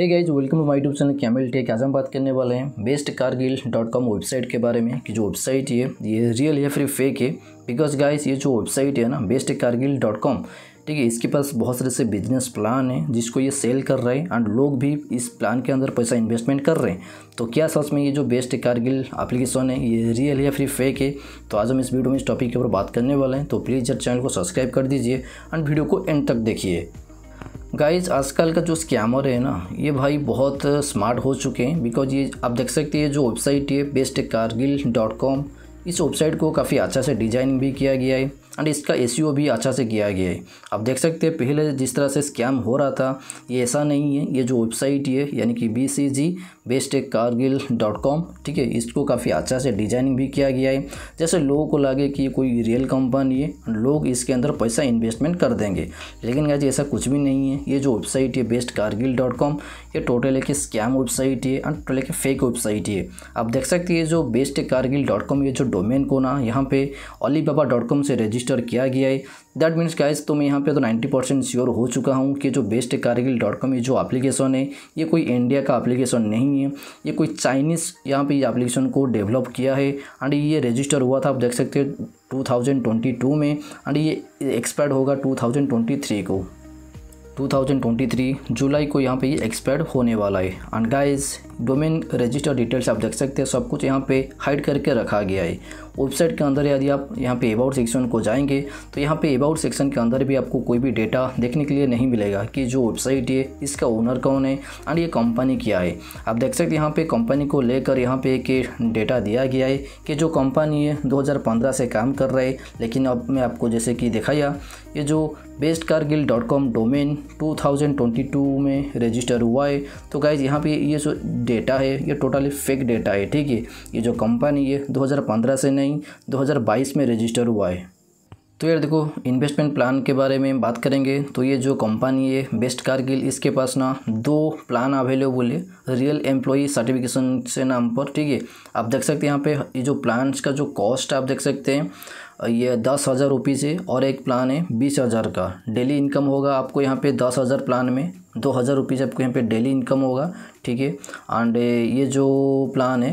hey guys welcome to my tube channel Kamil tech आज हम बात करने वाले हैं best Cargill dot com website के बारे में कि जो वेबसाइट है ये रियल है फिर फेक है बिकॉज गाइज ये जो वेबसाइट है ना बेस्ट कारगिल डॉट कॉम ठीक है इसके पास बहुत सारे से बिजनेस प्लान है जिसको ये सेल कर रहे हैं एंड लोग भी इस प्लान के अंदर पैसा इन्वेस्टमेंट कर रहे हैं तो क्या सच में ये जो बेस्ट कारगिल एप्लीकेशन है ये रियल है या फिर फेक है तो आज हम इस वीडियो में इस टॉपिक के ऊपर बात करने वाले हैं तो प्लीज़ जब चैनल को सब्सक्राइब कर दीजिए एंड वीडियो को एंड तक देखिए गाइज आजकल का जो स्कैमर है ना ये भाई बहुत स्मार्ट हो चुके हैं बिकॉज ये आप देख सकते हैं जो वेबसाइट है बेस्ट कारगिल डॉट कॉम इस वेबसाइट को काफ़ी अच्छा से डिजाइन भी किया गया है एंड इसका एस e भी अच्छा से किया गया है आप देख सकते हैं पहले जिस तरह से स्कैम हो रहा था ये ऐसा नहीं है ये जो वेबसाइट है यानी कि बी सी जी बेस्ट है कारगिल डॉट कॉम ठीक है इसको काफ़ी अच्छा से डिजाइनिंग भी किया गया है जैसे लोगों को लगे कि ये कोई रियल कंपनी है लोग इसके अंदर पैसा इन्वेस्टमेंट कर देंगे लेकिन गाइज ऐसा कुछ भी नहीं है ये जो वेबसाइट है बेस्ट कारगिल डॉट कॉम ये टोटल एक स्कैम वेबसाइट है एंड टोटल एक फेक वेबसाइट है आप देख सकते हैं जो बेस्ट कारगिल डॉट कॉम ये जो डोमेन को ना यहाँ पे बाबा डॉट कॉम से रजिस्टर किया गया है दैट मीन्स गाइज तो मैं यहाँ पे तो 90 परसेंट श्योर हो चुका हूँ कि जो बेस्ट कारगिल डॉट कॉम ये जो एप्लीकेशन है ये कोई इंडिया का एप्लीकेशन नहीं है नहीं है ये कोई चाइनीज़ यहाँ पे एप्लीकेशन को डेवलप किया है एंड ये रजिस्टर हुआ था आप देख सकते हैं 2022 में एंड ये एक्सपायर्ड होगा 2023 को 2023 जुलाई को यहाँ पे ये एक्सपायर होने वाला है and guys domain register details आप देख सकते हैं सब कुछ यहाँ पे हाइड करके रखा गया है वेबसाइट के अंदर यदि आप यहाँ पे अबाउट सेक्शन को जाएंगे तो यहाँ पे अबाउट सेक्शन के अंदर भी आपको कोई भी डेटा देखने के लिए नहीं मिलेगा कि जो वेबसाइट है इसका ओनर कौन है एंड ये कंपनी क्या है आप देख सकते हैं यहाँ पर कंपनी को लेकर यहाँ पर एक डेटा दिया गया है कि जो कंपनी है दो से काम कर रहे लेकिन अब मैं आपको जैसे कि दिखाया ये जो best Cargill dot com domain 2022 में रजिस्टर हुआ है तो गाइज यहाँ पे ये जो डेटा है ये टोटली फेक डेटा है ठीक है ये जो कंपनी है 2015 से नहीं 2022 में रजिस्टर हुआ है तो यार देखो इन्वेस्टमेंट प्लान के बारे में बात करेंगे तो ये जो कंपनी है बेस्ट कारगिल इसके पास ना दो प्लान अवेलेबल है रियल एम्प्लॉई सर्टिफिकेशन से नाम पर ठीक है आप देख सकते हैं यहाँ पे ये जो प्लान्स का जो कॉस्ट आप देख सकते हैं ये दस हज़ार रुपीज़ है और एक प्लान है बीस हज़ार का डेली इनकम होगा आपको यहाँ पे दस हज़ार प्लान में दो हज़ार रुपीज़ आपको यहाँ पे डेली इनकम होगा ठीक है एंड ये जो प्लान है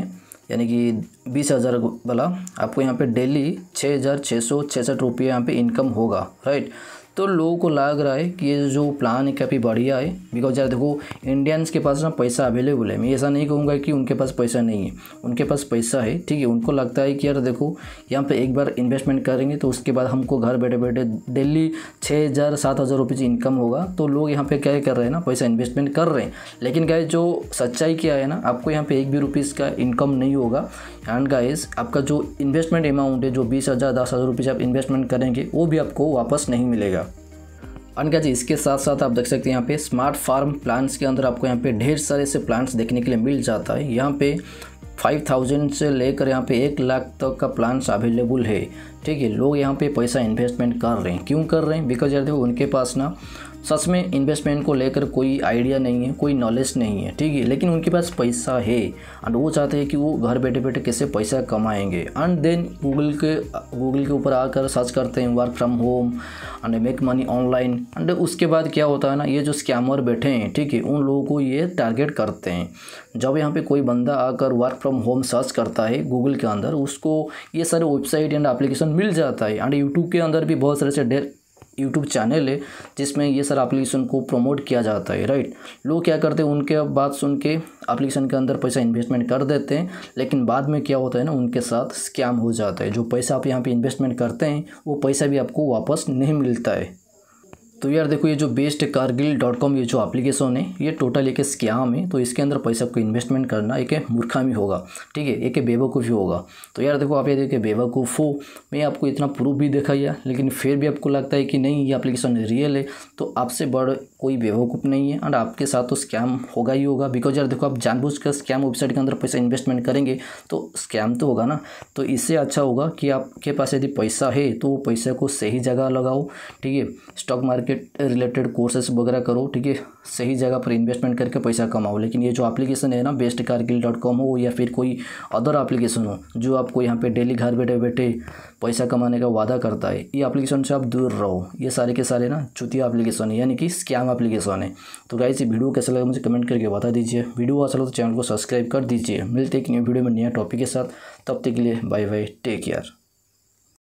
यानी कि बीस हज़ार वाला आपको यहाँ पे डेली छः हज़ार छः सौ छसठ रुपये यहाँ पर इनकम होगा राइट तो लोगों को लग रहा है कि ये जो प्लान है काफ़ी बढ़िया है बिकॉज यार देखो इंडियंस के पास ना पैसा अवेलेबल है मैं ऐसा नहीं कहूँगा कि उनके पास पैसा नहीं है उनके पास पैसा है ठीक है उनको लगता है कि यार देखो यहाँ पर एक बार इन्वेस्टमेंट करेंगे तो उसके बाद हमको घर बैठे बैठे डेली छः हज़ार सात हज़ार रुपये इनकम होगा तो लोग यहाँ पर क्या कर रहे हैं ना पैसा इन्वेस्टमेंट कर रहे हैं लेकिन गाय जो सच्चाई क्या है ना आपको यहाँ पर एक भी रुपीज़ का इनकम नहीं होगा एंड गाइज आपका जो इन्वेस्टमेंट अमाउंट है जो बीस हज़ार दस हज़ार रुपीज़ आप इन्वेस्टमेंट करेंगे वो भी आपको वापस नहीं मिलेगा अनका क्या जी इसके साथ साथ आप देख सकते हैं यहाँ पे स्मार्ट फार्म प्लांट्स के अंदर आपको यहाँ पे ढेर सारे से प्लांट्स देखने के लिए मिल जाता है यहाँ पे 5000 से लेकर यहाँ पे एक लाख तक का प्लांट्स अवेलेबल है ठीक है लोग यहाँ पे पैसा इन्वेस्टमेंट कर रहे हैं क्यों कर रहे हैं बिकॉज यार देखो उनके पास ना सच में इन्वेस्टमेंट को लेकर कोई आइडिया नहीं है कोई नॉलेज नहीं है ठीक है लेकिन उनके पास पैसा है एंड वो चाहते हैं कि वो घर बैठे बैठे कैसे पैसा कमाएंगे एंड देन गूगल के गूगल के ऊपर आकर सर्च करते हैं work from home and make money online and उसके बाद क्या होता है ना ये जो स्कैमर बैठे हैं ठीक है उन लोगों को ये टारगेट करते हैं जब यहाँ पर कोई बंदा आकर वर्क फ्रॉम होम सर्च करता है गूगल के अंदर उसको ये सारे वेबसाइट एंड एप्लीकेशन मिल जाता है एंड यूट्यूब के अंदर भी बहुत सारे से यूट्यूब चैनल है जिसमें ये सारा एप्लीकेशन को प्रमोट किया जाता है राइट लोग क्या करते हैं उनके बात सुन के एप्लीकेशन के अंदर पैसा इन्वेस्टमेंट कर देते हैं लेकिन बाद में क्या होता है ना उनके साथ स्कैम हो जाता है जो पैसा आप यहाँ पर इन्वेस्टमेंट करते हैं वो पैसा भी आपको वापस नहीं मिलता है तो यार देखो ये जो बेस्ट कारगिल डॉट कॉम ये जो एप्लीकेशन है ये टोटल एक स्कैम है तो इसके अंदर पैसा आपको इन्वेस्टमेंट करना एक मूर्खामी होगा ठीक है एक बेवकूफ़ी होगा तो यार देखो आप ये देखिए बेवकूफ़ हो मैं आपको इतना प्रूफ भी दिखाया लेकिन फिर भी आपको लगता है कि नहीं ये अप्लीकेशन रियल है तो आपसे बड़ कोई बेवकूफ़ नहीं है एंड आपके साथ तो स्कैम होगा ही होगा बिकॉज यार देखो आप जानबूझ कर स्कैम वेबसाइट के अंदर पैसा इन्वेस्टमेंट करेंगे तो स्कैम तो होगा ना तो इससे अच्छा होगा कि आपके पास यदि पैसा है तो वो पैसा को सही जगह लगाओ ठीक है स्टॉक मार्केट के रिलेटेड कोर्सेस वगैरह करो ठीक है सही जगह पर इन्वेस्टमेंट करके पैसा कमाओ लेकिन ये जो एप्लीकेशन है ना बेस्ट कारगिल डॉट कॉम हो या फिर कोई अदर एप्लीकेशन हो जो आपको यहाँ पे डेली घर बैठे बैठे पैसा कमाने का वादा करता है ये एप्लीकेशन से आप दूर रहो ये सारे के सारे ना चुती एप्लीकेशन है यानी कि स्कैम एप्लीकेशन है तो गाइस ये वीडियो कैसा लगा मुझे कमेंट करके बता दीजिए वीडियो अच्छा लगा तो चैनल को सब्सक्राइब कर दीजिए मिलते हैं कि वीडियो में नया टॉपिक के साथ तब तक के लिए बाय बाय टेक केयर